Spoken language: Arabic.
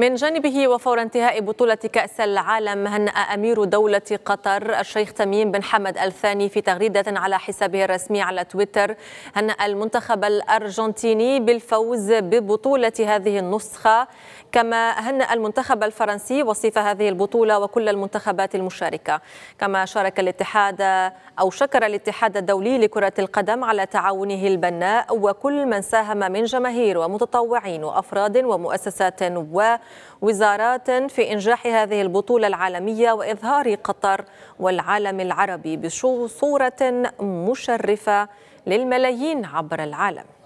من جانبه وفور انتهاء بطولة كأس العالم هنأ أمير دولة قطر الشيخ تميم بن حمد الثاني في تغريدة على حسابه الرسمي على تويتر هنأ المنتخب الأرجنتيني بالفوز ببطولة هذه النسخة كما هنأ المنتخب الفرنسي وصيف هذه البطولة وكل المنتخبات المشاركة كما شارك الاتحاد أو شكر الاتحاد الدولي لكرة القدم على تعاونه البناء وكل من ساهم من جماهير ومتطوعين وأفراد ومؤسسات و وزارات في إنجاح هذه البطولة العالمية وإظهار قطر والعالم العربي بصورة مشرفة للملايين عبر العالم